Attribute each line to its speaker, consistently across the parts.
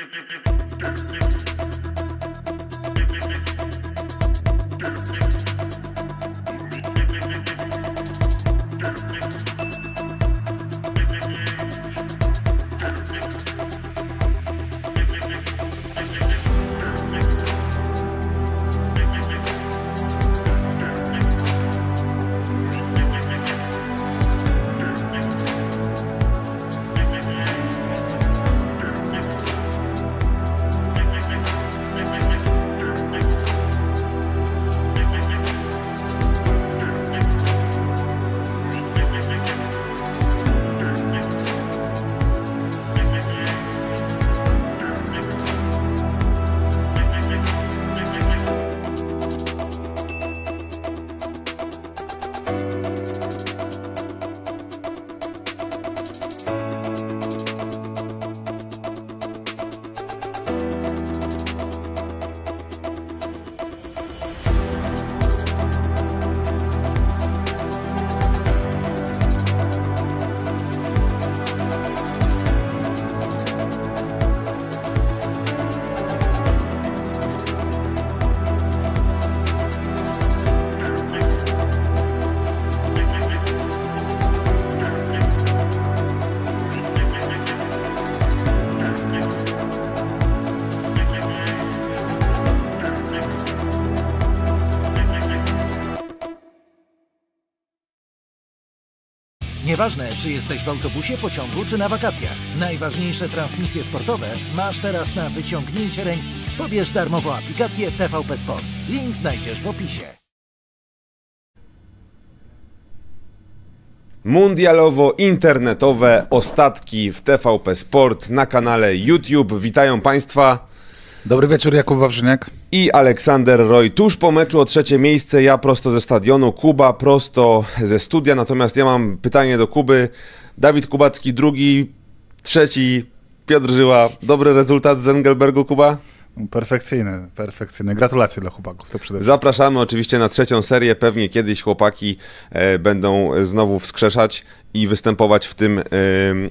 Speaker 1: you, you, you, you, you, you. Nieważne, czy jesteś w autobusie, pociągu czy na wakacjach. Najważniejsze transmisje sportowe masz teraz na wyciągnięcie ręki. Pobierz darmową aplikację TVP Sport. Link znajdziesz
Speaker 2: w opisie. Mundialowo-internetowe ostatki w TVP Sport na kanale YouTube. Witają Państwa. Dobry wieczór, Jakub Wawrzyniak. I Aleksander Roy. Tuż po meczu o trzecie miejsce, ja prosto ze stadionu, Kuba prosto ze studia, natomiast ja mam pytanie do Kuby. Dawid Kubacki drugi, trzeci, Piotr Żyła. Dobry rezultat z Engelbergu, Kuba?
Speaker 1: Perfekcyjny, perfekcyjny. Gratulacje dla chłopaków, to przede wszystkim.
Speaker 2: Zapraszamy oczywiście na trzecią serię. Pewnie kiedyś chłopaki e, będą znowu wskrzeszać i występować w tym y,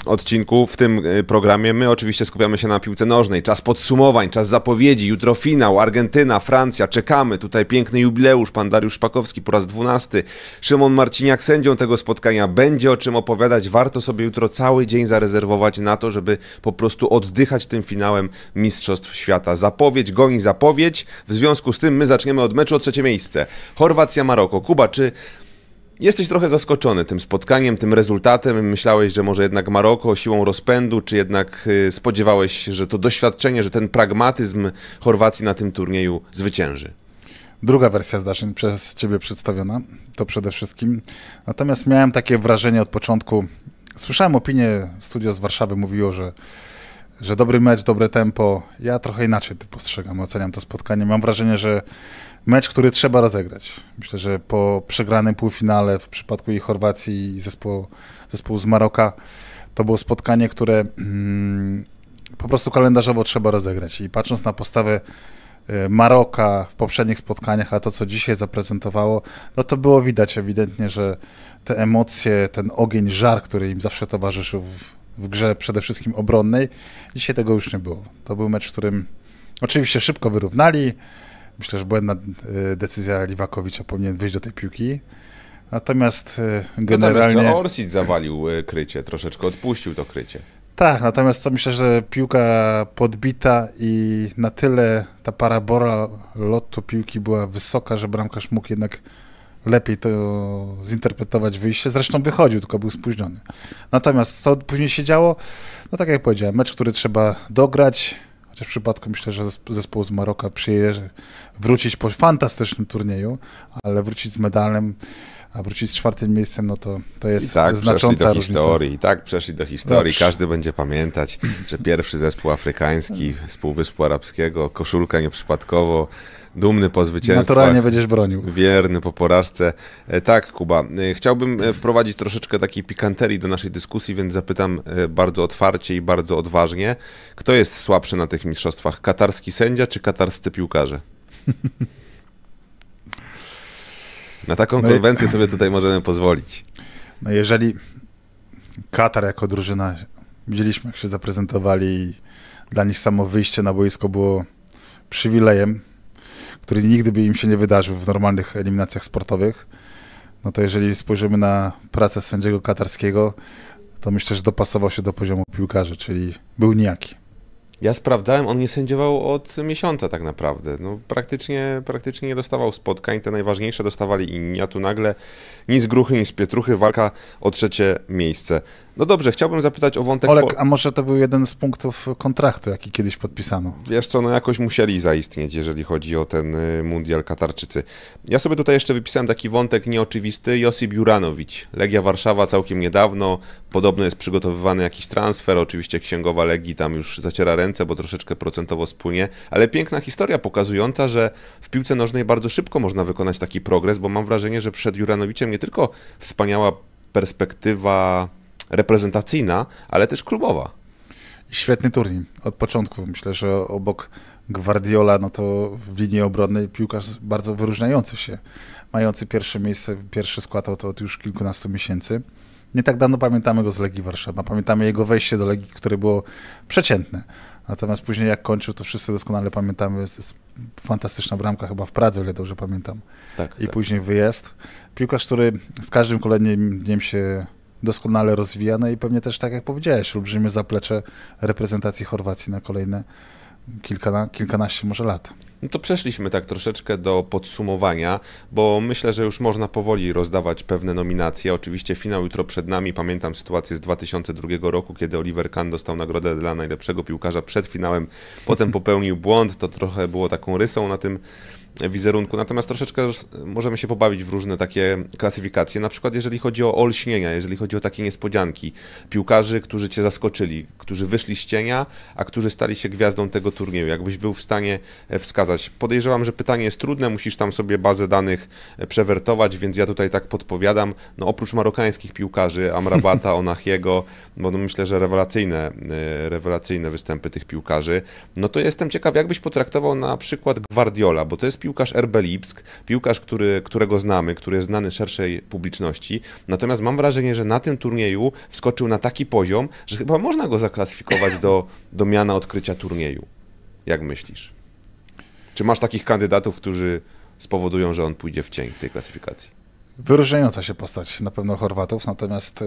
Speaker 2: odcinku, w tym y, programie. My oczywiście skupiamy się na piłce nożnej. Czas podsumowań, czas zapowiedzi, jutro finał, Argentyna, Francja, czekamy. Tutaj piękny jubileusz, pan Dariusz Szpakowski po raz dwunasty. Szymon Marciniak sędzią tego spotkania będzie o czym opowiadać. Warto sobie jutro cały dzień zarezerwować na to, żeby po prostu oddychać tym finałem Mistrzostw Świata. Zapowiedź goni zapowiedź. W związku z tym my zaczniemy od meczu o trzecie miejsce. Chorwacja-Maroko. Kuba, czy Jesteś trochę zaskoczony tym spotkaniem, tym rezultatem. Myślałeś, że może jednak Maroko siłą rozpędu, czy jednak y, spodziewałeś, się, że to doświadczenie, że ten pragmatyzm Chorwacji na tym turnieju zwycięży? Druga wersja
Speaker 1: zdarzeń przez Ciebie przedstawiona, to przede wszystkim. Natomiast miałem takie wrażenie od początku. Słyszałem opinię, studio z Warszawy mówiło, że, że dobry mecz, dobre tempo. Ja trochę inaczej to postrzegam, oceniam to spotkanie. Mam wrażenie, że mecz, który trzeba rozegrać. Myślę, że po przegranym półfinale w przypadku i Chorwacji i zespołu, zespołu z Maroka to było spotkanie, które mm, po prostu kalendarzowo trzeba rozegrać. I patrząc na postawę y, Maroka w poprzednich spotkaniach, a to, co dzisiaj zaprezentowało, no to było widać ewidentnie, że te emocje, ten ogień, żar, który im zawsze towarzyszył w, w grze przede wszystkim obronnej, dzisiaj tego już nie było. To był mecz, w którym oczywiście szybko wyrównali, Myślę, że błędna y, decyzja Liwakowicza powinien wyjść do tej piłki. Natomiast y, generalnie... Natomiast, Orsic
Speaker 2: zawalił y, krycie, troszeczkę odpuścił to krycie.
Speaker 1: Tak, natomiast to myślę, że piłka podbita i na tyle ta parabola lotu piłki była wysoka, że bramkarz mógł jednak lepiej to zinterpretować wyjście. Zresztą wychodził, tylko był spóźniony. Natomiast co później się działo? No tak jak powiedziałem, mecz, który trzeba dograć, Chociaż w przypadku myślę, że zespół z Maroka przyjeżdża wrócić po fantastycznym turnieju, ale wrócić z medalem, a wrócić z czwartym miejscem, no to, to jest I tak, znacząca do historii. tak przeszli do historii. Każdy
Speaker 2: będzie pamiętać, że pierwszy zespół afrykański z Półwyspu Arabskiego, koszulka nieprzypadkowo, dumny po zwycięstwie. Naturalnie będziesz bronił. Wierny po porażce. E, tak, Kuba, e, chciałbym e, wprowadzić troszeczkę takiej pikanterii do naszej dyskusji, więc zapytam bardzo otwarcie i bardzo odważnie. Kto jest słabszy na tych mistrzostwach? Katarski sędzia czy katarscy piłkarze? Na taką no konwencję i... sobie tutaj możemy pozwolić. No jeżeli
Speaker 1: Katar jako drużyna, widzieliśmy jak się zaprezentowali i dla nich samo wyjście na boisko było przywilejem, który nigdy by im się nie wydarzył w normalnych eliminacjach sportowych. No to jeżeli spojrzymy na pracę sędziego katarskiego, to myślę, że dopasował się do poziomu piłkarzy, czyli był nijaki.
Speaker 2: Ja sprawdzałem, on nie sędziował od miesiąca tak naprawdę. No, praktycznie, praktycznie nie dostawał spotkań, te najważniejsze dostawali inni, a tu nagle nic gruchy, nic pietruchy, walka o trzecie miejsce. No dobrze, chciałbym zapytać o wątek... Olek,
Speaker 1: a może to był jeden z punktów kontraktu, jaki kiedyś podpisano?
Speaker 2: Wiesz co, no jakoś musieli zaistnieć, jeżeli chodzi o ten y, mundial Katarczycy. Ja sobie tutaj jeszcze wypisałem taki wątek nieoczywisty, Josip Juranowicz, Legia Warszawa całkiem niedawno, podobno jest przygotowywany jakiś transfer, oczywiście księgowa Legii tam już zaciera ręce, bo troszeczkę procentowo spłynie, ale piękna historia pokazująca, że w piłce nożnej bardzo szybko można wykonać taki progres, bo mam wrażenie, że przed Juranowiciem nie tylko wspaniała perspektywa reprezentacyjna, ale też klubowa. Świetny turniej od początku.
Speaker 1: Myślę, że obok Guardiola, no to w linii obronnej piłkarz bardzo wyróżniający się, mający pierwsze miejsce, pierwszy skład od, od już kilkunastu miesięcy. Nie tak dawno pamiętamy go z Legii Warszawa, pamiętamy jego wejście do Legii, które było przeciętne. Natomiast później jak kończył, to wszyscy doskonale pamiętamy, jest, jest fantastyczna bramka chyba w Pradze, o ile dobrze pamiętam. Tak, I tak. później wyjazd. Piłkarz, który z każdym kolejnym dniem się doskonale rozwija, no i pewnie też, tak jak powiedziałeś, olbrzymie zaplecze reprezentacji Chorwacji na kolejne kilkana, kilkanaście może lat.
Speaker 2: No to przeszliśmy tak troszeczkę do podsumowania, bo myślę, że już można powoli rozdawać pewne nominacje. Oczywiście finał jutro przed nami. Pamiętam sytuację z 2002 roku, kiedy Oliver Kahn dostał nagrodę dla najlepszego piłkarza przed finałem. Potem popełnił błąd, to trochę było taką rysą na tym wizerunku. Natomiast troszeczkę możemy się pobawić w różne takie klasyfikacje. Na przykład jeżeli chodzi o olśnienia, jeżeli chodzi o takie niespodzianki. Piłkarzy, którzy cię zaskoczyli, którzy wyszli z cienia, a którzy stali się gwiazdą tego turnieju. Jakbyś był w stanie e, wskazać. Podejrzewam, że pytanie jest trudne, musisz tam sobie bazę danych e, przewertować, więc ja tutaj tak podpowiadam. No oprócz marokańskich piłkarzy, Amrabata, Onahiego, bo no myślę, że rewelacyjne, e, rewelacyjne występy tych piłkarzy, no to jestem ciekaw, jakbyś potraktował na przykład Guardiola, bo to jest piłkarz, piłkarz RB Lipsk, piłkarz, który, którego znamy, który jest znany szerszej publiczności. Natomiast mam wrażenie, że na tym turnieju wskoczył na taki poziom, że chyba można go zaklasyfikować do, do miana odkrycia turnieju. Jak myślisz? Czy masz takich kandydatów, którzy spowodują, że on pójdzie w cień w tej klasyfikacji?
Speaker 1: Wyróżniająca się postać na pewno Chorwatów, natomiast y,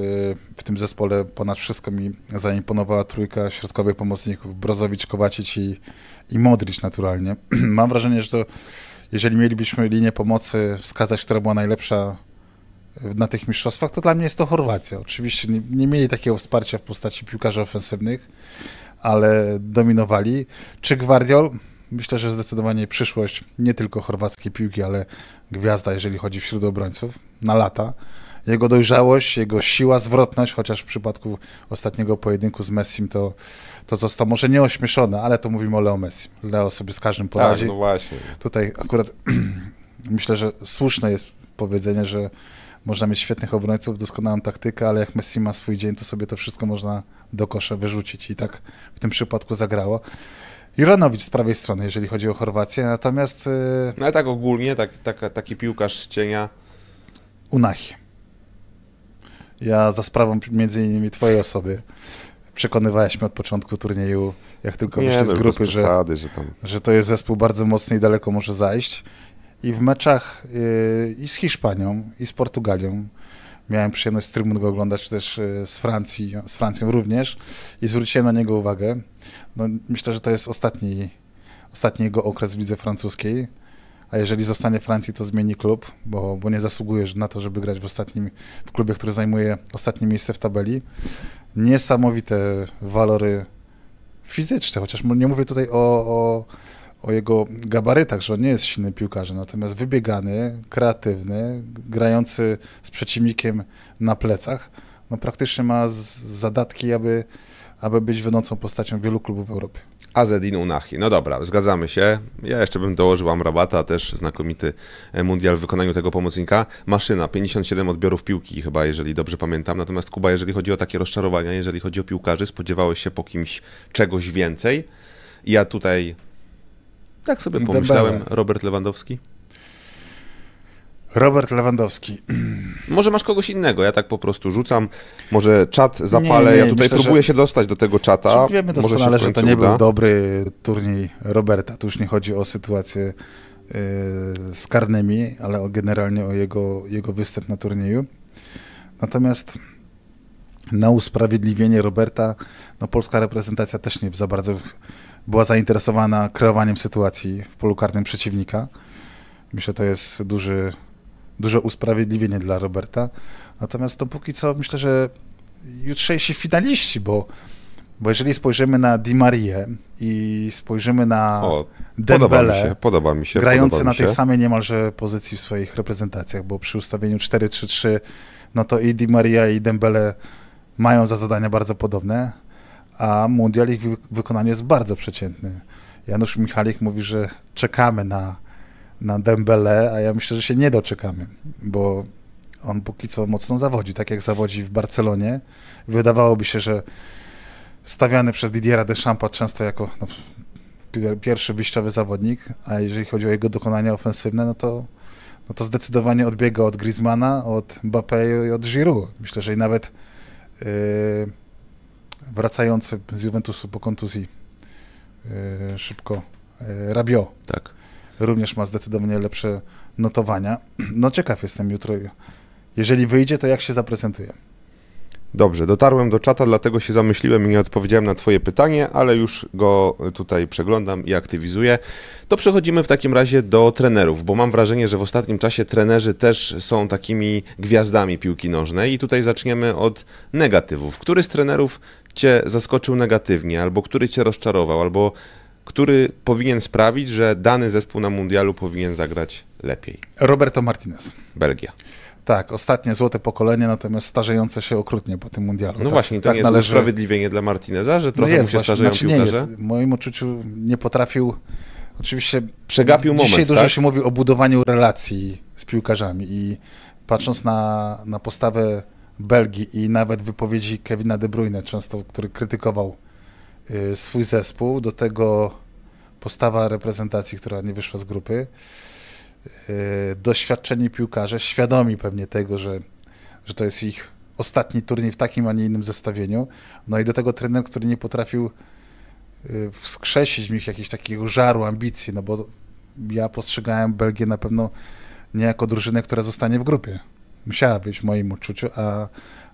Speaker 1: w tym zespole ponad wszystko mi zaimponowała trójka środkowych pomocników Brozowicz, Kowacic i, i Modric naturalnie. Mam wrażenie, że to jeżeli mielibyśmy linię pomocy wskazać, która była najlepsza na tych mistrzostwach, to dla mnie jest to Chorwacja. Oczywiście nie, nie mieli takiego wsparcia w postaci piłkarzy ofensywnych, ale dominowali. Czy Gwardiol? Myślę, że zdecydowanie przyszłość nie tylko chorwackiej piłki, ale gwiazda, jeżeli chodzi wśród obrońców, na lata jego dojrzałość, jego siła, zwrotność, chociaż w przypadku ostatniego pojedynku z Messim to, to został może nie ośmieszony, ale to mówimy o Leo Messi. Leo sobie z każdym tak, poradzi. Tak, no właśnie. Tutaj akurat myślę, że słuszne jest powiedzenie, że można mieć świetnych obrońców, doskonałą taktykę, ale jak Messi ma swój dzień, to sobie to wszystko można do kosza wyrzucić i tak w tym przypadku zagrało. Juranowicz z prawej strony, jeżeli chodzi o Chorwację, natomiast... Y,
Speaker 2: no ale tak ogólnie, tak, tak, taki piłkarz z cienia.
Speaker 1: Unahi. Ja za sprawą między innymi twojej osoby przekonywałeś mnie od początku turnieju, jak tylko nie, wyszli z no, grupy, że, przesady, że, tam... że, to jest zespół bardzo mocny i daleko może zajść. I w meczach yy, i z Hiszpanią, i z Portugalią miałem przyjemność z trybun go oglądać, czy też y, z, Francji, z Francją również i zwróciłem na niego uwagę. No, myślę, że to jest ostatni, ostatni jego okres w lidze francuskiej a jeżeli zostanie w Francji, to zmieni klub, bo, bo nie zasługujesz na to, żeby grać w ostatnim, w klubie, który zajmuje ostatnie miejsce w tabeli. Niesamowite walory fizyczne, chociaż nie mówię tutaj o, o, o jego gabarytach, że on nie jest silny piłkarzem, natomiast wybiegany, kreatywny, grający z przeciwnikiem na plecach, no praktycznie ma zadatki, aby, aby być wynocą postacią wielu klubów w Europie.
Speaker 2: Azedin Unahi. No dobra, zgadzamy się. Ja jeszcze bym dołożył Amrabata, też znakomity e, mundial w wykonaniu tego pomocnika. Maszyna, 57 odbiorów piłki chyba, jeżeli dobrze pamiętam. Natomiast Kuba, jeżeli chodzi o takie rozczarowania, jeżeli chodzi o piłkarzy, spodziewałeś się po kimś czegoś więcej? Ja tutaj tak sobie pomyślałem, Robert Lewandowski. Robert Lewandowski. Może masz kogoś innego, ja tak po prostu rzucam. Może czat zapalę, nie, nie, ja tutaj myślę, próbuję że... się dostać do tego czata. Wiemy doskonale, że to nie uda. był dobry
Speaker 1: turniej Roberta. Tu już nie chodzi o sytuację y, z karnymi, ale generalnie o jego, jego występ na turnieju. Natomiast na usprawiedliwienie Roberta, no polska reprezentacja też nie za bardzo była zainteresowana kreowaniem sytuacji w polu karnym przeciwnika. Myślę, to jest duży duże usprawiedliwienie dla Roberta. Natomiast to póki co myślę, że jutrzejsi finaliści, bo, bo jeżeli spojrzymy na Di Marię i spojrzymy na o, Dembele, podoba mi się, podoba mi się, grający podoba mi się. na tej samej niemalże pozycji w swoich reprezentacjach, bo przy ustawieniu 4-3-3 no to i Di Maria i Dembele mają za zadania bardzo podobne, a mundial ich wykonanie jest bardzo przeciętny. Janusz Michalik mówi, że czekamy na na Dembele, a ja myślę, że się nie doczekamy, bo on póki co mocno zawodzi, tak jak zawodzi w Barcelonie. Wydawałoby się, że stawiany przez Didiera Deschampa często jako no, pierwszy wyjściowy zawodnik, a jeżeli chodzi o jego dokonania ofensywne, no to, no to zdecydowanie odbiega od Griezmana, od Mbappé i od Giroud. Myślę, że i nawet yy, wracający z Juventusu po kontuzji yy, szybko yy, Rabiot. Tak również ma zdecydowanie lepsze notowania. No ciekaw jestem jutro. Jeżeli wyjdzie, to jak się zaprezentuje?
Speaker 2: Dobrze, dotarłem do czata, dlatego się zamyśliłem i nie odpowiedziałem na Twoje pytanie, ale już go tutaj przeglądam i aktywizuję. To przechodzimy w takim razie do trenerów, bo mam wrażenie, że w ostatnim czasie trenerzy też są takimi gwiazdami piłki nożnej. I tutaj zaczniemy od negatywów. Który z trenerów Cię zaskoczył negatywnie, albo który Cię rozczarował, albo który powinien sprawić, że dany zespół na mundialu powinien zagrać lepiej.
Speaker 1: Roberto Martinez. Belgia. Tak, ostatnie złote pokolenie, natomiast starzejące się okrutnie po tym
Speaker 2: mundialu. No tak, właśnie, to tak nie jest usprawiedliwienie dla Martineza, że no trochę no jest, mu się właśnie, starzeją znaczy piłkarze? Nie jest. W moim uczuciu
Speaker 1: nie potrafił, oczywiście... Przegapił moment, Dzisiaj dużo tak? się mówi o budowaniu relacji z piłkarzami i patrząc na, na postawę Belgii i nawet wypowiedzi Kevina De Bruyne często, który krytykował Y, swój zespół, do tego postawa reprezentacji, która nie wyszła z grupy, y, doświadczeni piłkarze, świadomi pewnie tego, że, że to jest ich ostatni turniej w takim, a nie innym zestawieniu, no i do tego trener, który nie potrafił y, wskrzesić w nich jakiegoś takiego żaru, ambicji, no bo ja postrzegałem Belgię na pewno nie jako drużynę, która zostanie w grupie. Musiała być w moim odczuciu, a,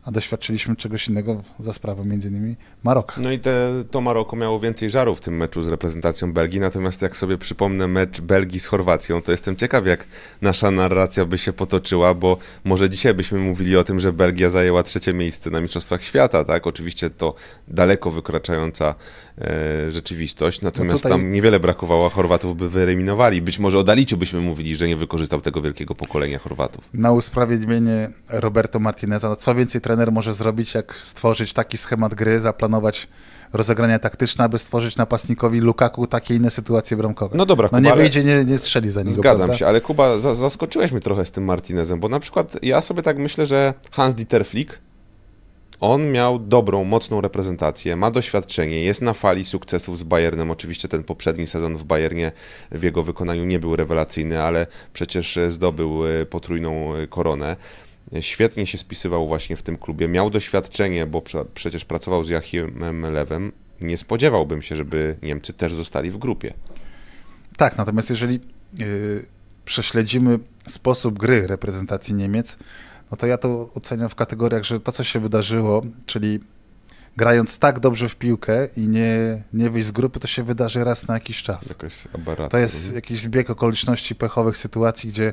Speaker 1: a doświadczyliśmy czegoś innego za sprawą między innymi
Speaker 2: Maroka. No i te, to Maroko miało więcej żaru w tym meczu z reprezentacją Belgii, natomiast jak sobie przypomnę mecz Belgii z Chorwacją, to jestem ciekaw jak nasza narracja by się potoczyła, bo może dzisiaj byśmy mówili o tym, że Belgia zajęła trzecie miejsce na Mistrzostwach Świata, tak? Oczywiście to daleko wykraczająca e, rzeczywistość, natomiast no tutaj... tam niewiele brakowało, Chorwatów by wyeliminowali. Być może o Daliciu byśmy mówili, że nie wykorzystał tego wielkiego pokolenia Chorwatów.
Speaker 1: Na usprawiedliwienie Roberto Martineza, co więcej trenerów trener może zrobić, jak stworzyć taki schemat gry, zaplanować rozegrania taktyczne, aby stworzyć napastnikowi Lukaku takie inne sytuacje bramkowe. No dobra, no Kuba, No nie wyjdzie, nie, nie strzeli za niego. Zgadzam prawda? się,
Speaker 2: ale Kuba, zaskoczyłeś mnie trochę z tym Martinezem, bo na przykład ja sobie tak myślę, że Hans-Dieter Flick, on miał dobrą, mocną reprezentację, ma doświadczenie, jest na fali sukcesów z Bayernem. Oczywiście ten poprzedni sezon w Bayernie w jego wykonaniu nie był rewelacyjny, ale przecież zdobył e, potrójną e, koronę. Świetnie się spisywał właśnie w tym klubie. Miał doświadczenie, bo przecież pracował z Jachimem Lewem. Nie spodziewałbym się, żeby Niemcy też zostali w grupie.
Speaker 1: Tak, natomiast jeżeli yy, prześledzimy sposób gry reprezentacji Niemiec, no to ja to oceniam w kategoriach, że to, co się wydarzyło, czyli grając tak dobrze w piłkę i nie, nie wyjść z grupy, to się wydarzy raz na jakiś czas. To jest jakiś zbieg okoliczności pechowych sytuacji, gdzie,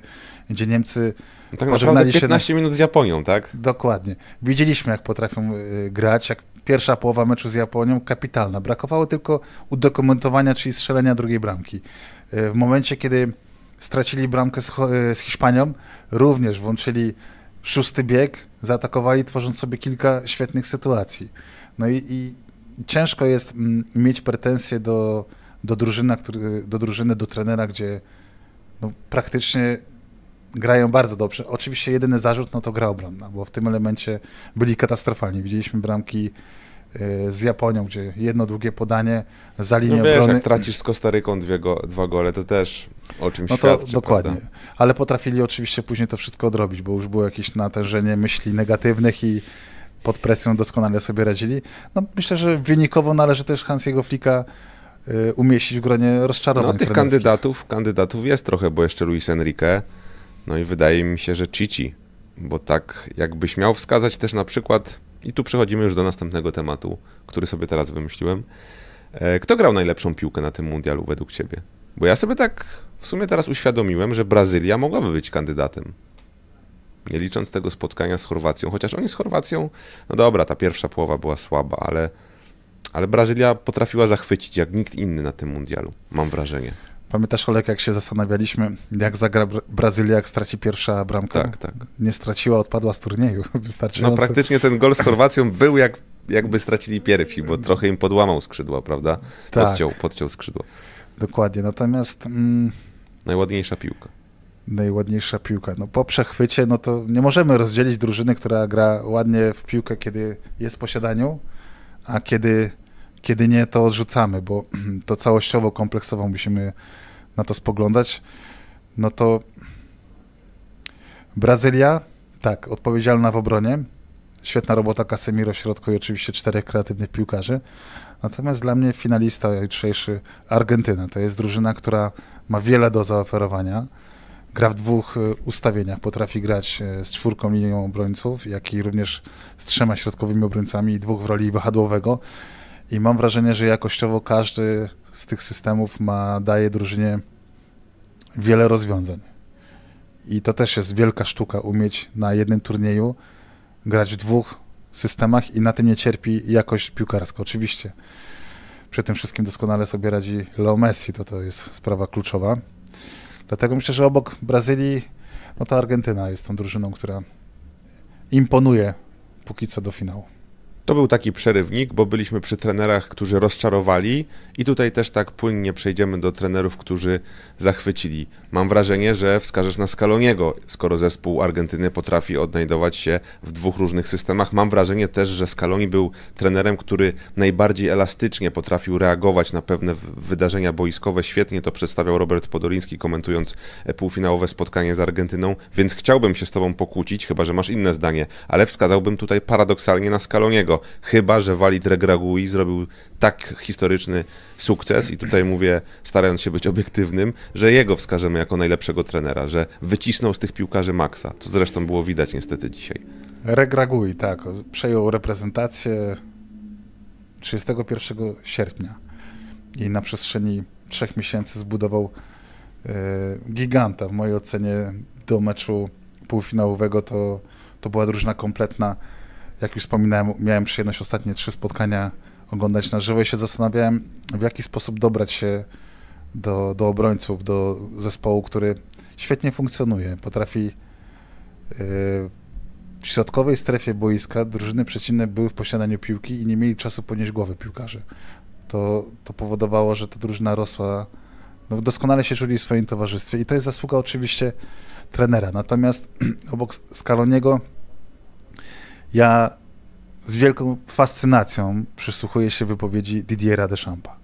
Speaker 1: gdzie Niemcy no tak pożegnali 15 się minut z Japonią, tak? Dokładnie. Widzieliśmy, jak potrafią y, grać, jak pierwsza połowa meczu z Japonią kapitalna. Brakowało tylko udokumentowania, czyli strzelenia drugiej bramki. Y, w momencie, kiedy stracili bramkę y, z Hiszpanią, również włączyli szósty bieg, zaatakowali, tworząc sobie kilka świetnych sytuacji. No i, i ciężko jest mm, mieć pretensje do, do, drużyna, który, do drużyny, do trenera, gdzie no, praktycznie grają bardzo dobrze. Oczywiście jedyny zarzut no to gra obronna, bo w tym elemencie byli katastrofalni. Widzieliśmy bramki y, z Japonią, gdzie jedno długie podanie za linię no wiesz, obrony. jak
Speaker 2: tracisz z Kostaryką dwie go, dwa gole, to też o czymś no to świadczy, Dokładnie, prawda?
Speaker 1: ale potrafili oczywiście później to wszystko odrobić, bo już było jakieś natężenie myśli negatywnych i pod presją doskonale sobie radzili. No, myślę, że wynikowo należy też Hansiego Flika y, umieścić w gronie rozczarowań. No, tych kandydatów,
Speaker 2: kandydatów jest trochę, bo jeszcze Luis Enrique, no i wydaje mi się, że Cici, bo tak jakbyś miał wskazać też na przykład, i tu przechodzimy już do następnego tematu, który sobie teraz wymyśliłem. E, kto grał najlepszą piłkę na tym mundialu według ciebie? Bo ja sobie tak w sumie teraz uświadomiłem, że Brazylia mogłaby być kandydatem nie licząc tego spotkania z Chorwacją, chociaż oni z Chorwacją, no dobra, ta pierwsza połowa była słaba, ale, ale Brazylia potrafiła zachwycić jak nikt inny na tym mundialu, mam wrażenie.
Speaker 1: Pamiętasz, Olek, jak się zastanawialiśmy, jak zagra Brazylia, jak straci pierwsza bramka? Tak, tak. Nie straciła, odpadła z turnieju. No praktycznie ten gol z
Speaker 2: Chorwacją był jak, jakby stracili pierwsi, bo trochę im podłamał skrzydła, prawda? Tak. Podciął, tak. podciął skrzydło.
Speaker 1: Dokładnie, natomiast... Mm...
Speaker 2: Najładniejsza piłka
Speaker 1: najładniejsza piłka. No po przechwycie, no to nie możemy rozdzielić drużyny, która gra ładnie w piłkę, kiedy jest w posiadaniu, a kiedy, kiedy nie, to odrzucamy, bo to całościowo, kompleksowo musimy na to spoglądać. No to Brazylia, tak, odpowiedzialna w obronie. Świetna robota Casemiro w środku i oczywiście czterech kreatywnych piłkarzy. Natomiast dla mnie finalista jutrzejszy Argentyna. To jest drużyna, która ma wiele do zaoferowania gra w dwóch e, ustawieniach. Potrafi grać e, z czwórką linią obrońców, jak i również z trzema środkowymi obrońcami i dwóch w roli wahadłowego. I mam wrażenie, że jakościowo każdy z tych systemów ma, daje drużynie wiele rozwiązań. I to też jest wielka sztuka, umieć na jednym turnieju grać w dwóch systemach i na tym nie cierpi jakość piłkarska, oczywiście. Przy tym wszystkim doskonale sobie radzi Leo Messi, to to jest sprawa kluczowa. Dlatego myślę, że obok Brazylii, no to Argentyna jest tą drużyną, która imponuje póki co do finału.
Speaker 2: To był taki przerywnik, bo byliśmy przy trenerach, którzy rozczarowali, i tutaj też tak płynnie przejdziemy do trenerów, którzy zachwycili. Mam wrażenie, że wskażesz na Scaloniego, skoro zespół Argentyny potrafi odnajdować się w dwóch różnych systemach. Mam wrażenie też, że Scaloni był trenerem, który najbardziej elastycznie potrafił reagować na pewne wydarzenia boiskowe. Świetnie to przedstawiał Robert Podoliński, komentując półfinałowe spotkanie z Argentyną, więc chciałbym się z Tobą pokłócić, chyba że masz inne zdanie, ale wskazałbym tutaj paradoksalnie na Scaloniego tego. Chyba, że Walid Regragui zrobił tak historyczny sukces, i tutaj mówię, starając się być obiektywnym, że jego wskażemy jako najlepszego trenera, że wycisnął z tych piłkarzy maksa, co zresztą było widać niestety dzisiaj.
Speaker 1: Regragui, tak, przejął reprezentację 31 sierpnia i na przestrzeni trzech miesięcy zbudował e, giganta. W mojej ocenie do meczu półfinałowego to, to była drużyna kompletna jak już wspominałem, miałem przyjemność ostatnie trzy spotkania oglądać na żywo i się zastanawiałem, w jaki sposób dobrać się do, do obrońców, do zespołu, który świetnie funkcjonuje, potrafi y, w środkowej strefie boiska drużyny przeciwne były w posiadaniu piłki i nie mieli czasu ponieść głowy piłkarzy. To, to powodowało, że ta drużyna rosła, no, doskonale się czuli w swoim towarzystwie i to jest zasługa oczywiście trenera. Natomiast obok Skaloniego ja z wielką fascynacją przysłuchuję się wypowiedzi Didiera Deschampa.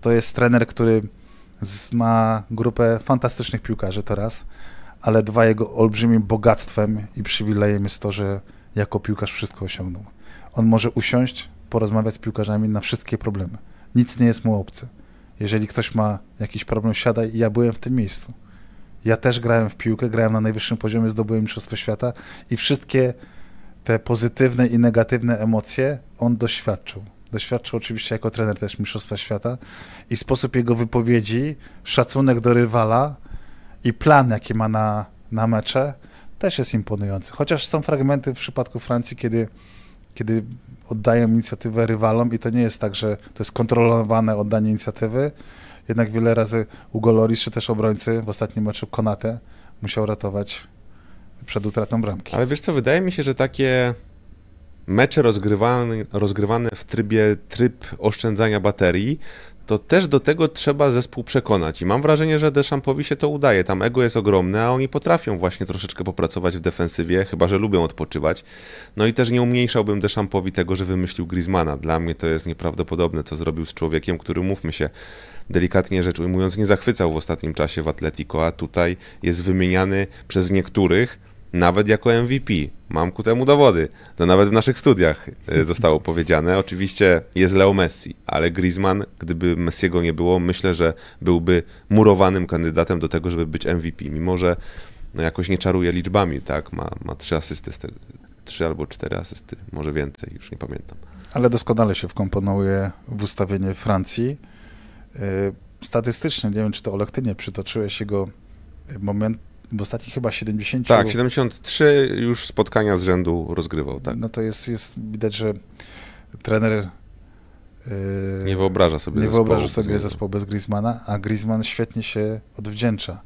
Speaker 1: To jest trener, który ma grupę fantastycznych piłkarzy teraz, ale dwa jego olbrzymim bogactwem i przywilejem jest to, że jako piłkarz wszystko osiągnął. On może usiąść, porozmawiać z piłkarzami na wszystkie problemy. Nic nie jest mu obce. Jeżeli ktoś ma jakiś problem, siadaj. Ja byłem w tym miejscu. Ja też grałem w piłkę, grałem na najwyższym poziomie, zdobyłem Mistrzostwo Świata i wszystkie te pozytywne i negatywne emocje on doświadczył. Doświadczył oczywiście jako trener też Mistrzostwa Świata i sposób jego wypowiedzi, szacunek do rywala i plan, jaki ma na, na mecze, też jest imponujący. Chociaż są fragmenty w przypadku Francji, kiedy, kiedy oddają inicjatywę rywalom i to nie jest tak, że to jest kontrolowane oddanie inicjatywy. Jednak wiele razy Hugo Loris, czy też obrońcy w ostatnim meczu Konate musiał ratować
Speaker 2: przed utratą bramki. Ale wiesz co, wydaje mi się, że takie mecze rozgrywane, rozgrywane w trybie tryb oszczędzania baterii, to też do tego trzeba zespół przekonać. I mam wrażenie, że Deschampowi się to udaje. Tam ego jest ogromne, a oni potrafią właśnie troszeczkę popracować w defensywie, chyba że lubią odpoczywać. No i też nie umniejszałbym Deschampowi tego, że wymyślił Griezmana. Dla mnie to jest nieprawdopodobne, co zrobił z człowiekiem, który, mówmy się, delikatnie rzecz ujmując, nie zachwycał w ostatnim czasie w Atletico, a tutaj jest wymieniany przez niektórych nawet jako MVP. Mam ku temu dowody. No nawet w naszych studiach e, zostało powiedziane. Oczywiście jest Leo Messi, ale Griezmann, gdyby Messiego nie było, myślę, że byłby murowanym kandydatem do tego, żeby być MVP, mimo że no jakoś nie czaruje liczbami, tak? Ma, ma trzy asysty, trzy albo cztery asysty, może więcej, już nie pamiętam.
Speaker 1: Ale doskonale się wkomponuje w ustawienie Francji. E, statystycznie, nie wiem czy to Olek, ty nie przytoczyłeś jego moment, w ostatnich chyba 70. Tak,
Speaker 2: 73 już spotkania z rzędu rozgrywał, tak. No to jest, jest widać, że
Speaker 1: trener yy, nie wyobraża sobie, nie zespołu, wyobraża sobie zespołu bez Griezmana, a Griezmann świetnie się odwdzięcza.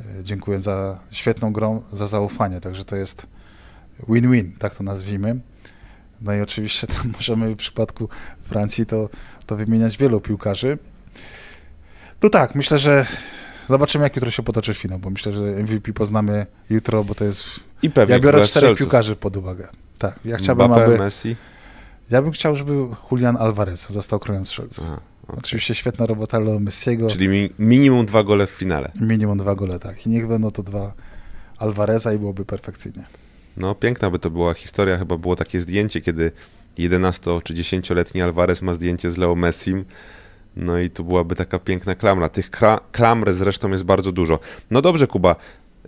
Speaker 1: Yy, dziękuję za świetną grą, za zaufanie, także to jest win-win, tak to nazwijmy. No i oczywiście tam możemy w przypadku Francji to, to wymieniać wielu piłkarzy. No tak, myślę, że Zobaczymy, jak jutro się potoczy finał, bo myślę, że MVP poznamy jutro, bo to jest... I pewnie ja biorę czterech piłkarzy pod uwagę. Tak, ja chciałbym, Mbappé, aby... Messi. Ja bym chciał, żeby Julian Alvarez został królem strzelców. Aha, okay. Oczywiście świetna robota Leo Messiego. Czyli
Speaker 2: mi minimum dwa gole w finale. Minimum dwa
Speaker 1: gole, tak. I niech będą to dwa Alvareza i byłoby perfekcyjnie.
Speaker 2: No, piękna by to była historia. Chyba było takie zdjęcie, kiedy 11 czy 10-letni Alvarez ma zdjęcie z Leo Messim no i to byłaby taka piękna klamra. Tych klamr zresztą jest bardzo dużo. No dobrze, Kuba,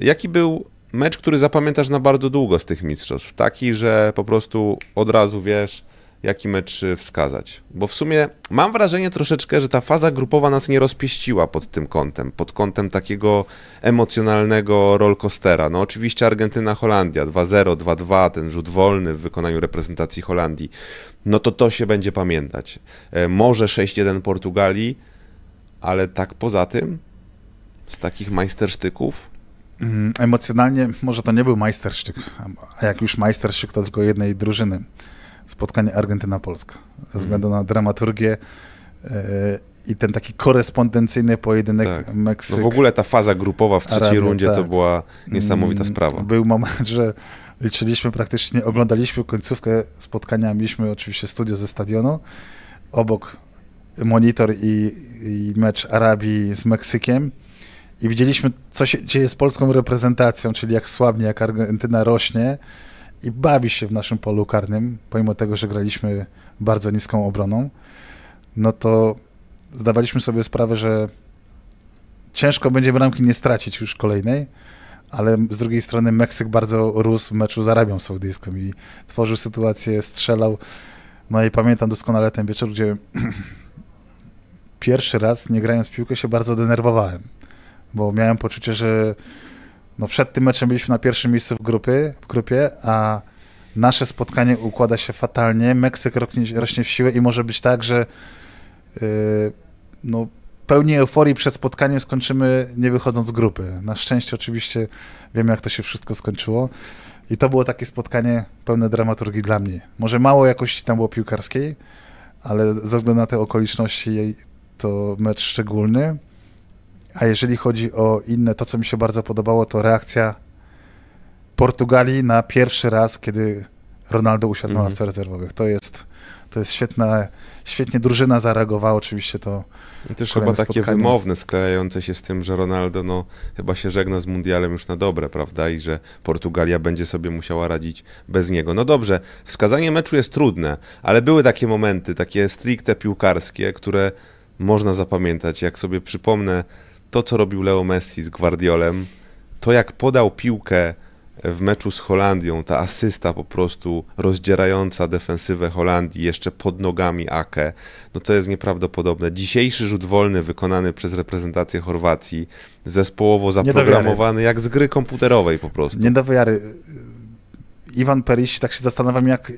Speaker 2: jaki był mecz, który zapamiętasz na bardzo długo z tych mistrzostw? Taki, że po prostu od razu wiesz, jaki mecz y, wskazać. Bo w sumie mam wrażenie troszeczkę, że ta faza grupowa nas nie rozpieściła pod tym kątem, pod kątem takiego emocjonalnego rollercoastera. No oczywiście Argentyna-Holandia 2-0, 2-2, ten rzut wolny w wykonaniu reprezentacji Holandii, no to to się będzie pamiętać. E, może 6-1 Portugalii, ale tak poza tym, z takich majstersztyków,
Speaker 1: mm, emocjonalnie może to nie był majsterszczyk, a jak już majsterszczyk, to tylko jednej drużyny spotkanie Argentyna-Polska, ze względu na dramaturgię e, i ten taki korespondencyjny pojedynek tak. No w ogóle ta
Speaker 2: faza grupowa w trzeciej Arabia, rundzie tak. to była niesamowita mm, sprawa.
Speaker 1: Był moment, że liczyliśmy praktycznie, oglądaliśmy końcówkę spotkania, mieliśmy oczywiście studio ze stadionu, obok monitor i, i mecz Arabii z Meksykiem i widzieliśmy, co się dzieje z polską reprezentacją, czyli jak słabnie, jak Argentyna rośnie i bawi się w naszym polu karnym, pomimo tego, że graliśmy bardzo niską obroną, no to zdawaliśmy sobie sprawę, że ciężko będzie bramki nie stracić już kolejnej, ale z drugiej strony Meksyk bardzo rósł w meczu z Arabią Saudyjską i tworzył sytuację, strzelał. No i pamiętam doskonale ten wieczór, gdzie pierwszy raz nie grając w piłkę się bardzo denerwowałem, bo miałem poczucie, że no przed tym meczem byliśmy na pierwszym miejscu w, grupy, w grupie, a nasze spotkanie układa się fatalnie, Meksyk rośnie, rośnie w siłę i może być tak, że yy, no, pełni euforii przed spotkaniem skończymy nie wychodząc z grupy. Na szczęście oczywiście wiemy, jak to się wszystko skończyło. I to było takie spotkanie pełne dramaturgii dla mnie. Może mało jakości tam było piłkarskiej, ale ze względu na te okoliczności to mecz szczególny. A jeżeli chodzi o inne, to co mi się bardzo podobało, to reakcja Portugalii na pierwszy raz, kiedy Ronaldo usiadł na mhm. ławce rezerwowych. To jest, to jest świetna, świetnie drużyna zareagowała, oczywiście to I też chyba takie spotkanie. wymowne,
Speaker 2: sklejające się z tym, że Ronaldo no, chyba się żegna z Mundialem już na dobre, prawda, i że Portugalia będzie sobie musiała radzić bez niego. No dobrze, wskazanie meczu jest trudne, ale były takie momenty, takie stricte piłkarskie, które można zapamiętać. Jak sobie przypomnę to, co robił Leo Messi z Guardiolem, to jak podał piłkę w meczu z Holandią, ta asysta po prostu rozdzierająca defensywę Holandii jeszcze pod nogami Ake, no to jest nieprawdopodobne. Dzisiejszy rzut wolny wykonany przez reprezentację Chorwacji, zespołowo zaprogramowany jak z gry komputerowej po prostu. Nie do
Speaker 1: wiary. Iwan Periś, tak się zastanawiam, jak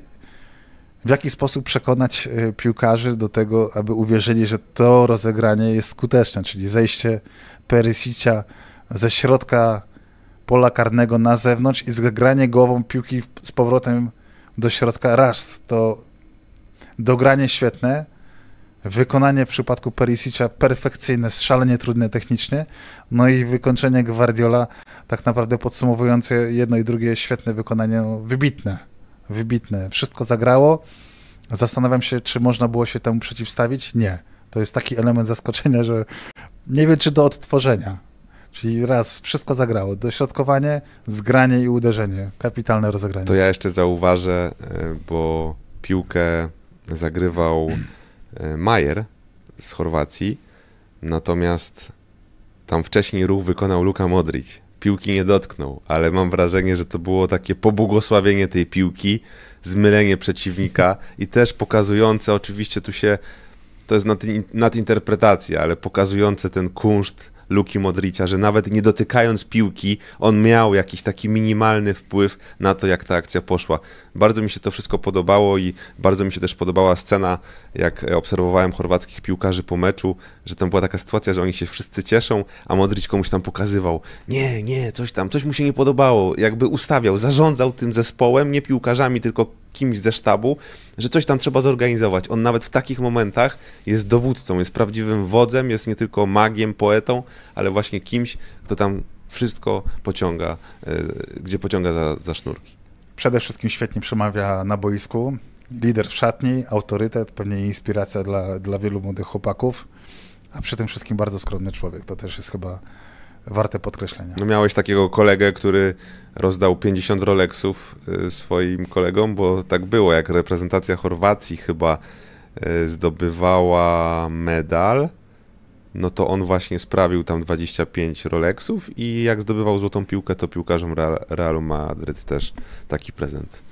Speaker 1: w jaki sposób przekonać y, piłkarzy do tego, aby uwierzyli, że to rozegranie jest skuteczne, czyli zejście Perisicia ze środka pola karnego na zewnątrz i zgranie głową piłki z powrotem do środka raz. To dogranie świetne, wykonanie w przypadku Perisicza perfekcyjne, szalenie trudne technicznie, no i wykończenie Guardiola tak naprawdę podsumowujące jedno i drugie świetne wykonanie, no, wybitne wybitne. Wszystko zagrało. Zastanawiam się, czy można było się temu przeciwstawić. Nie. To jest taki element zaskoczenia, że nie wiem, czy do odtworzenia. Czyli raz wszystko zagrało. Dośrodkowanie, zgranie i uderzenie. Kapitalne rozegranie. To
Speaker 2: ja jeszcze zauważę, e, bo piłkę zagrywał e, Majer z Chorwacji, natomiast tam wcześniej ruch wykonał Luka Modric piłki nie dotknął, ale mam wrażenie, że to było takie pobłogosławienie tej piłki, zmylenie przeciwnika i też pokazujące, oczywiście tu się, to jest nadinterpretacja, ale pokazujące ten kunszt Luki Modricia, że nawet nie dotykając piłki, on miał jakiś taki minimalny wpływ na to, jak ta akcja poszła. Bardzo mi się to wszystko podobało i bardzo mi się też podobała scena, jak obserwowałem chorwackich piłkarzy po meczu, że tam była taka sytuacja, że oni się wszyscy cieszą, a Modric komuś tam pokazywał, nie, nie, coś tam, coś mu się nie podobało, jakby ustawiał, zarządzał tym zespołem, nie piłkarzami, tylko kimś ze sztabu, że coś tam trzeba zorganizować. On nawet w takich momentach jest dowódcą, jest prawdziwym wodzem, jest nie tylko magiem, poetą, ale właśnie kimś, kto tam wszystko pociąga, e, gdzie pociąga za, za sznurki.
Speaker 1: Przede wszystkim świetnie przemawia na boisku. Lider w szatni, autorytet, pewnie inspiracja dla, dla wielu młodych chłopaków, a przy tym wszystkim bardzo skromny człowiek. To też jest chyba warte podkreślenia.
Speaker 2: No miałeś takiego kolegę, który rozdał 50 Rolexów y, swoim kolegom, bo tak było, jak reprezentacja Chorwacji chyba y, zdobywała medal, no to on właśnie sprawił tam 25 Rolexów i jak zdobywał złotą piłkę, to piłkarzom Realu Madryt też taki prezent.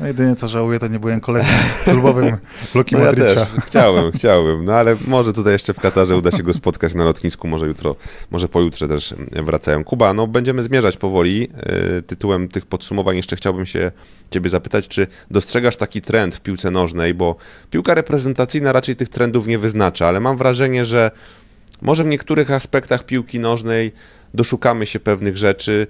Speaker 1: No jedynie co żałuję, to nie byłem kolejnym klubowym Luki no ja Też.
Speaker 2: chciałbym, no ale może tutaj jeszcze w Katarze uda się go spotkać na lotnisku, może jutro, może pojutrze też wracają. Kuba, no będziemy zmierzać powoli. Y, tytułem tych podsumowań jeszcze chciałbym się ciebie zapytać, czy dostrzegasz taki trend w piłce nożnej, bo piłka reprezentacyjna raczej tych trendów nie wyznacza, ale mam wrażenie, że może w niektórych aspektach piłki nożnej doszukamy się pewnych rzeczy,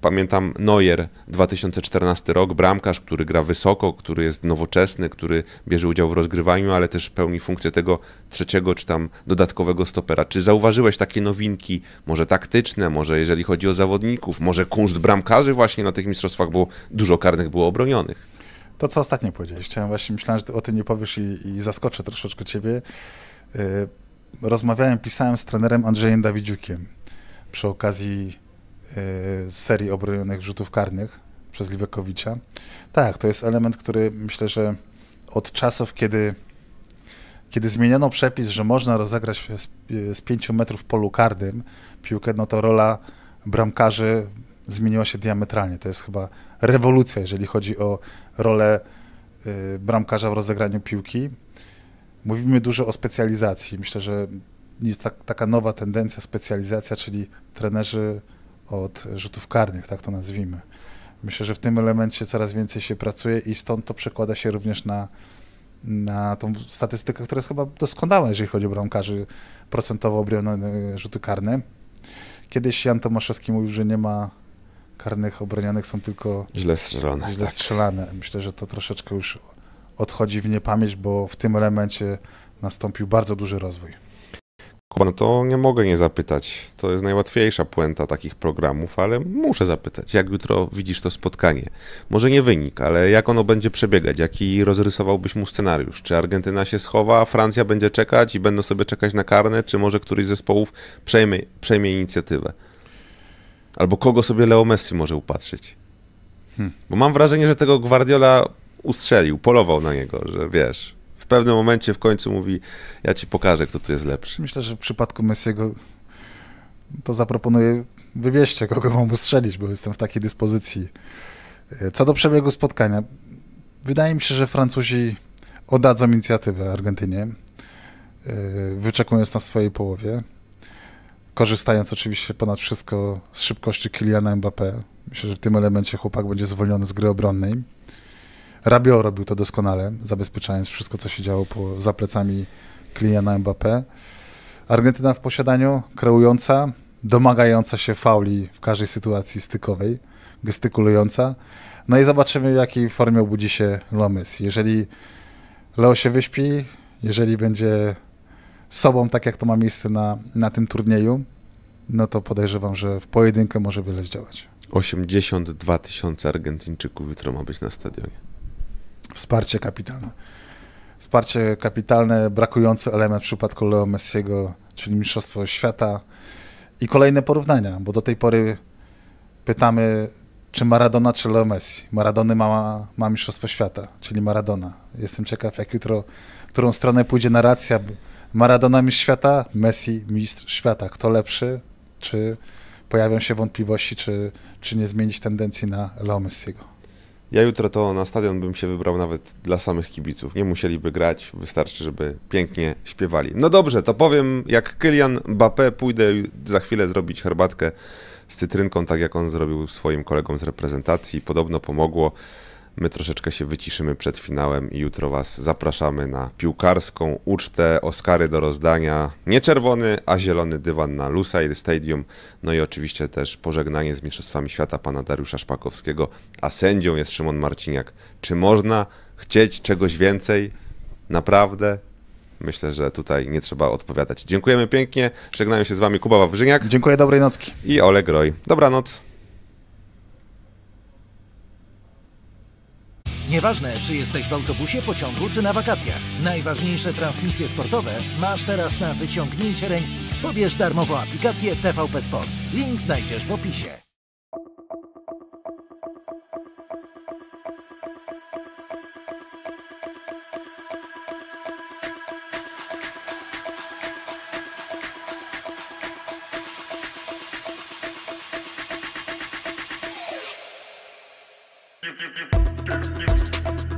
Speaker 2: pamiętam Neuer 2014 rok, bramkarz, który gra wysoko, który jest nowoczesny, który bierze udział w rozgrywaniu, ale też pełni funkcję tego trzeciego czy tam dodatkowego stopera. Czy zauważyłeś takie nowinki, może taktyczne, może jeżeli chodzi o zawodników, może kunszt bramkarzy właśnie na tych mistrzostwach, bo dużo karnych było obronionych?
Speaker 1: To, co ostatnio powiedziałeś, chciałem właśnie, myślałem, że o tym nie powiesz i, i zaskoczę troszeczkę ciebie. Y, rozmawiałem, pisałem z trenerem Andrzejem Dawidziukiem przy okazji Y, z serii obronionych rzutów karnych przez Liwekowicza. Tak, to jest element, który myślę, że od czasów, kiedy, kiedy zmieniono przepis, że można rozegrać z, z 5 metrów polu karnym piłkę, no to rola bramkarzy zmieniła się diametralnie. To jest chyba rewolucja, jeżeli chodzi o rolę y, bramkarza w rozegraniu piłki. Mówimy dużo o specjalizacji. Myślę, że jest tak, taka nowa tendencja, specjalizacja, czyli trenerzy od rzutów karnych, tak to nazwijmy. Myślę, że w tym elemencie coraz więcej się pracuje i stąd to przekłada się również na, na tą statystykę, która jest chyba doskonała, jeżeli chodzi o bramkarzy procentowo obronione e, rzuty karne. Kiedyś Jan Tomaszewski mówił, że nie ma karnych obronionych, są tylko źle strzelane. Źle tak. strzelane. Myślę, że to troszeczkę już odchodzi w niepamięć, bo w tym elemencie nastąpił bardzo duży rozwój
Speaker 2: no to nie mogę nie zapytać. To jest najłatwiejsza puenta takich programów, ale muszę zapytać, jak jutro widzisz to spotkanie? Może nie wynik, ale jak ono będzie przebiegać? Jaki rozrysowałbyś mu scenariusz? Czy Argentyna się schowa, Francja będzie czekać i będą sobie czekać na karne, czy może któryś z zespołów przejmie, przejmie inicjatywę? Albo kogo sobie Leo Messi może upatrzyć? Hmm. Bo mam wrażenie, że tego Guardiola ustrzelił, polował na niego, że wiesz, w pewnym momencie w końcu mówi, ja ci pokażę, kto tu jest lepszy.
Speaker 1: Myślę, że w przypadku Messiego to zaproponuję, wybierzcie, kogo mam strzelić, bo jestem w takiej dyspozycji. E, co do przebiegu spotkania, wydaje mi się, że Francuzi oddadzą inicjatywę Argentynie, e, wyczekując na swojej połowie, korzystając oczywiście ponad wszystko z szybkości Kyliana Mbappé. Myślę, że w tym elemencie chłopak będzie zwolniony z gry obronnej Rabio robił to doskonale, zabezpieczając wszystko, co się działo po, za plecami Kyliana Mbappé. Argentyna w posiadaniu, kreująca, domagająca się fauli w każdej sytuacji stykowej, gestykulująca. No i zobaczymy, w jakiej formie obudzi się Lomys. Jeżeli Leo się wyśpi, jeżeli będzie sobą, tak jak to ma miejsce na, na tym turnieju, no to podejrzewam, że w pojedynkę może wiele zdziałać.
Speaker 2: 82 tysiące Argentyńczyków jutro ma być na stadionie. Wsparcie kapitalne.
Speaker 1: Wsparcie kapitalne, brakujący element w przypadku Leo Messiego, czyli Mistrzostwo Świata. I kolejne porównania, bo do tej pory pytamy, czy Maradona, czy Leo Messi. Maradony ma, ma Mistrzostwo Świata, czyli Maradona. Jestem ciekaw, jak jutro, którą stronę pójdzie narracja. Maradona mistrz świata, Messi mistrz świata. Kto lepszy? Czy pojawią się wątpliwości, czy, czy nie zmienić tendencji na Leo Messiego?
Speaker 2: Ja jutro to na stadion bym się wybrał nawet dla samych kibiców. Nie musieliby grać, wystarczy, żeby pięknie śpiewali. No dobrze, to powiem jak Kylian Mbappé, pójdę za chwilę zrobić herbatkę z cytrynką, tak jak on zrobił swoim kolegom z reprezentacji. Podobno pomogło. My troszeczkę się wyciszymy przed finałem i jutro Was zapraszamy na piłkarską ucztę, Oscary do rozdania. Nie czerwony, a zielony dywan na Lusail Stadium. No i oczywiście też pożegnanie z Mistrzostwami Świata pana Dariusza Szpakowskiego, a sędzią jest Szymon Marciniak. Czy można chcieć czegoś więcej? Naprawdę? Myślę, że tutaj nie trzeba odpowiadać. Dziękujemy pięknie. Żegnają się z Wami Kuba Wawrzyniak. Dziękuję, dobrej nocki. I Oleg Groj. Dobranoc.
Speaker 1: Nieważne, czy jesteś w autobusie, pociągu czy na wakacjach. Najważniejsze transmisje sportowe masz teraz na wyciągnięcie ręki. Pobierz darmową aplikację TVP Sport. Link znajdziesz w opisie. Thank you.